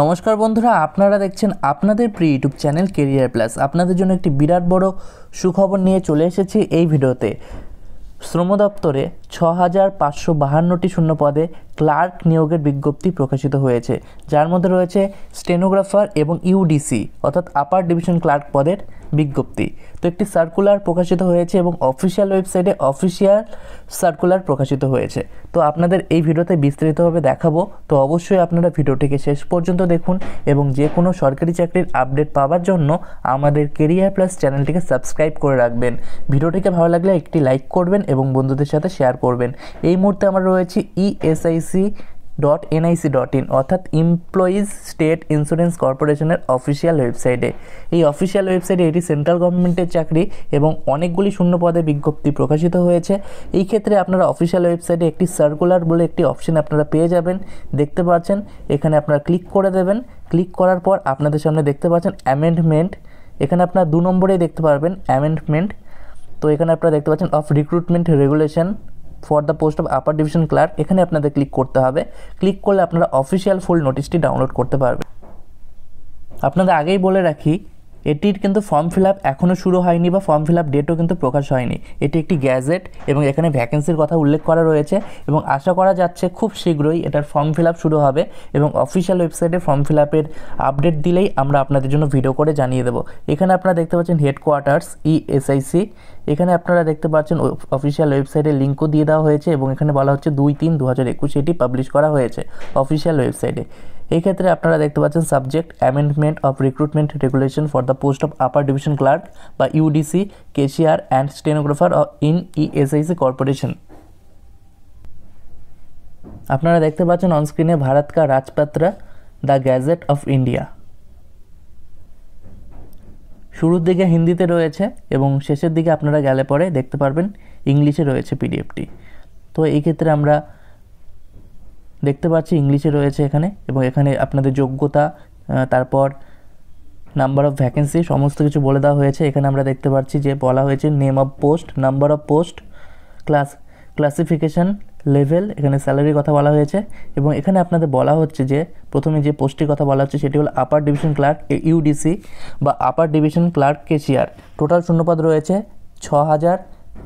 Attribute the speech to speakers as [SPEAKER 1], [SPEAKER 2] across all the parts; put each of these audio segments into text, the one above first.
[SPEAKER 1] নমস্কার বন্ধুরা আপনারা দেখছেন আপনাদের প্রিয় ইউটিউব চ্যানেল কেরিয়ার প্লাস আপনাদের জন্য একটি বিরাট বড় সুখবর নিয়ে চলে এসেছি এই ভিডিওতে শ্রম দপ্তরে ছ হাজার পাঁচশো বাহান্নটি শূন্য পদে ক্লার্ক নিয়োগের বিজ্ঞপ্তি প্রকাশিত হয়েছে যার মধ্যে রয়েছে স্টেনোগ্রাফার এবং ইউডিসি অর্থাৎ আপার ডিভিশন ক্লার্ক পদের বিজ্ঞপ্তি তো একটি সার্কুলার প্রকাশিত হয়েছে এবং অফিসিয়াল ওয়েবসাইটে অফিসিয়াল সার্কুলার প্রকাশিত হয়েছে তো আপনাদের এই ভিডিওতে বিস্তারিতভাবে দেখাবো তো অবশ্যই আপনারা ভিডিওটিকে শেষ পর্যন্ত দেখুন এবং যে কোনো সরকারি চাকরির আপডেট পাওয়ার জন্য আমাদের কেরিয়ার প্লাস চ্যানেলটিকে সাবস্ক্রাইব করে রাখবেন ভিডিওটিকে ভালো লাগলে একটি লাইক করবেন এবং বন্ধুদের সাথে শেয়ার করবেন এই মুহূর্তে আমরা রয়েছি ESIC dot NIC dot in অর্থাৎ এমপ্লয়িজ স্টেট ইন্স্যুরেন্স কর্পোরেশনের অফিসিয়াল ওয়েবসাইটে এই অফিসিয়াল ওয়েবসাইটে এটি সেন্ট্রাল গভর্নমেন্টের চাকরি এবং অনেকগুলি শূন্য পদে বিজ্ঞপ্তি প্রকাশিত হয়েছে এই ক্ষেত্রে আপনারা অফিসিয়াল ওয়েবসাইটে একটি সার্কুলার বলে একটি অপশন আপনারা পেয়ে যাবেন দেখতে পাচ্ছেন এখানে আপনারা ক্লিক করে দেবেন ক্লিক করার পর আপনাদের সামনে দেখতে পাচ্ছেন অ্যামেন্ডমেন্ট এখানে আপনারা দু নম্বরেই দেখতে পারবেন অ্যামেন্ডমেন্ট তো এখানে আপনারা দেখতে পাচ্ছেন of recruitment regulation for the post of upper division clerk এখানে আপনাদের ক্লিক করতে হবে ক্লিক করলে আপনারা অফিসিয়াল ফুল নোটিশটি ডাউনলোড করতে পারবেন আপনাদের আগেই বলে রাখি এটির কিন্তু ফর্ম ফিল আপ এখনও শুরু হয়নি বা ফর্ম ফিল আপ ডেটও কিন্তু প্রকাশ হয়নি এটি একটি গ্যাজেট এবং এখানে ভ্যাকেন্সির কথা উল্লেখ করা রয়েছে এবং আশা করা যাচ্ছে খুব শীঘ্রই এটার ফর্ম ফিল আপ শুরু হবে এবং অফিসিয়াল ওয়েবসাইটে ফর্ম ফিল আপের আপডেট দিলেই আমরা আপনাদের জন্য ভিডিও করে জানিয়ে দেবো এখানে আপনারা দেখতে পাচ্ছেন হেডকোয়ার্টার্স ইএসআইসি e এখানে আপনারা দেখতে পাচ্ছেন অফিসিয়াল ওয়েবসাইটে লিঙ্কও দিয়ে দেওয়া হয়েছে এবং এখানে বলা হচ্ছে দুই তিন দু হাজার একুশে এটি পাবলিশ করা হয়েছে অফিসিয়াল ওয়েবসাইটে এই ক্ষেত্রে আপনারা দেখতে পাচ্ছেন subject amendment of recruitment regulation for the post of upper division clerk বা UDC cashier and stenographer in ESIC corporation আপনারা দেখতে পাচ্ছেন অনস্ক্রিনে ভারত কা Rajpatra the gazette of India শুরুর দিকে হিন্দিতে রয়েছে এবং শেষের দিকে আপনারা গেলে পরে দেখতে পারবেন ইংলিশে রয়েছে পিডিএফটি তো এই ক্ষেত্রে আমরা দেখতে পাচ্ছি ইংলিশে রয়েছে এখানে এবং এখানে আপনাদের যোগ্যতা তারপর নাম্বার অফ ভ্যাকেন্সি সমস্ত কিছু বলে দেওয়া হয়েছে এখানে আমরা দেখতে পাচ্ছি যে বলা হয়েছে name of post number of post class classification level এখানে স্যালারির কথা বলা হয়েছে এবং এখানে আপনাদের বলা হচ্ছে যে প্রথমে যে পোস্টটির কথা বলা হচ্ছে সেটি হলো আপার ডিভিশন ক্লার্ক ইউডিসি বা upper division clerk cashier total শূন্যপদ রয়েছে ছ হাজার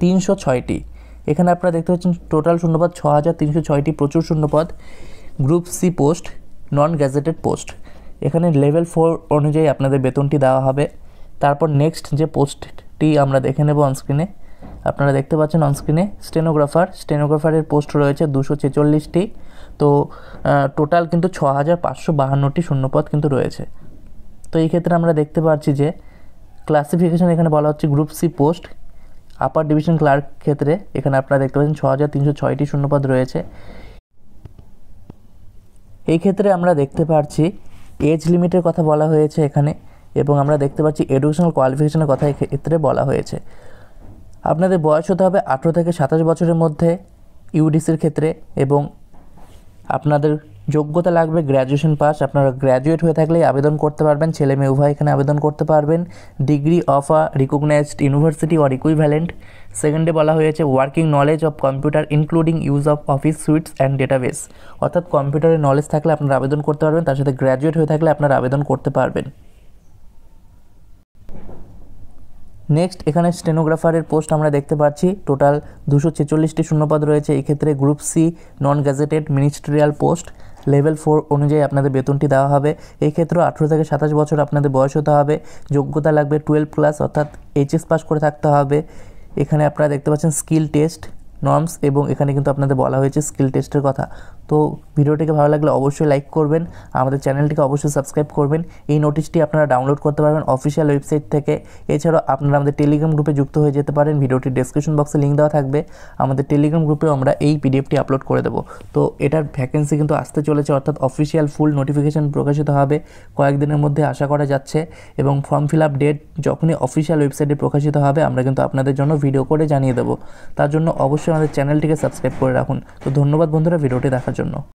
[SPEAKER 1] তিনশো ছয়টি এখানে আপনারা দেখতে পাচ্ছেন টোটাল শূন্যপদ ছ হাজার তিনশো ছয়টি প্রচুর শূন্যপদ group C post non gazetted post এখানে লেভেল ফোর অনুযায়ী আপনাদের বেতনটি দেওয়া হবে তারপর নেক্সট যে পোস্টটি আমরা দেখে নেব অনস্ক্রিনে আপনারা দেখতে পাচ্ছেন অনস্ক্রিনে স্টেনোগ্রাফার স্টেনোগ্রাফারের পোস্ট রয়েছে দুশো ছেচল্লিশটি তো টোটাল কিন্তু ছ হাজার পাঁচশো বাহান্নটি শূন্যপদ কিন্তু রয়েছে তো এই ক্ষেত্রে আমরা দেখতে পাচ্ছি যে ক্লাসিফিকেশন এখানে বলা হচ্ছে group C post upper division clerk ক্ষেত্রে এখানে আপনারা দেখতে পাচ্ছেন ছ হাজার তিনশো ছয়টি শূন্যপদ রয়েছে এই ক্ষেত্রে আমরা দেখতে পাচ্ছি এজ লিমিটের কথা বলা হয়েছে এখানে এবং আমরা দেখতে পাচ্ছি এডুকেশনাল কোয়ালিফিকেশনের কথা ক্ষেত্রে বলা হয়েছে আপনাদের বয়স হতে হবে আঠেরো থেকে সাতাশ বছরের মধ্যে ইউডিসির ক্ষেত্রে এবং আপনাদের যোগ্যতা লাগবে গ্র্যাজুয়েশন পাস আপনারা গ্র্যাজুয়েট হয়ে থাকলে আবেদন করতে পারবেন ছেলে মেয়ে উভয় এখানে আবেদন করতে পারবেন degree of a recognised university or equivalent সেকেন্ডে বলা হয়েছে working knowledge of computer including use of office suites and database অর্থাৎ কম্পিউটারের নলেজ থাকলে আপনারা আবেদন করতে পারবেন তার সাথে গ্র্যাজুয়েট হয়ে থাকলে আপনারা আবেদন করতে পারবেন নেক্সট এখানে স্টেনোগ্রাফারের পোস্ট আমরা দেখতে পাচ্ছি টোটাল দুশো ছেচল্লিশটি শূন্যপদ রয়েছে এক্ষেত্রে group C non gazetted ministerial post level four অনুযায়ী আপনাদের বেতনটি দেওয়া হবে এই ক্ষেত্রে আঠেরো থেকে সাতাশ বছর আপনাদের বয়স হতে হবে যোগ্যতা লাগবে টুয়েলভ ক্লাস অর্থাৎ এইচএস পাস করে থাকতে হবে এখানে আপনারা দেখতে পাচ্ছেন স্কিল টেস্ট নর্মস এবং এখানে কিন্তু আপনাদের বলা হয়েছে স্কিল টেস্টের কথা তো ভিডিওটিকে ভালো লাগলে অবশ্যই লাইক করবেন আমাদের চ্যানেলটিকে অবশ্যই সাবস্ক্রাইব করবেন এই নোটিশটি আপনারা ডাউনলোড করতে পারবেন অফিসিয়াল ওয়েবসাইট থেকে এছাড়াও আপনারা আমাদের টেলিগ্রাম গ্রুপে যুক্ত হয়ে যেতে পারেন ভিডিওটির ডিসক্রিপশন বক্সে লিঙ্ক দেওয়া থাকবে আমাদের টেলিগ্রাম গ্রুপে আমরা এই পিডিএফটি আপলোড করে দেবো তো এটার ভ্যাকেন্সি কিন্তু আসতে চলেছে অর্থাৎ অফিসিয়াল ফুল নোটিফিকেশান প্রকাশিত হবে কয়েকদিনের মধ্যে আশা করা যাচ্ছে এবং ফর্ম ফিল আপ ডেট যখনই অফিসিয়াল ওয়েবসাইটে প্রকাশিত হবে আমরা কিন্তু আপনাদের জন্য ভিডিও করে জানিয়ে দেবো তার জন্য অবশ্যই অবশ্যই আমাদের চ্যানেলটিকে সাবস্ক্রাইব করে রাখুন তো ধন্যবাদ বন্ধুরা ভিডিওটি দেখার জন্য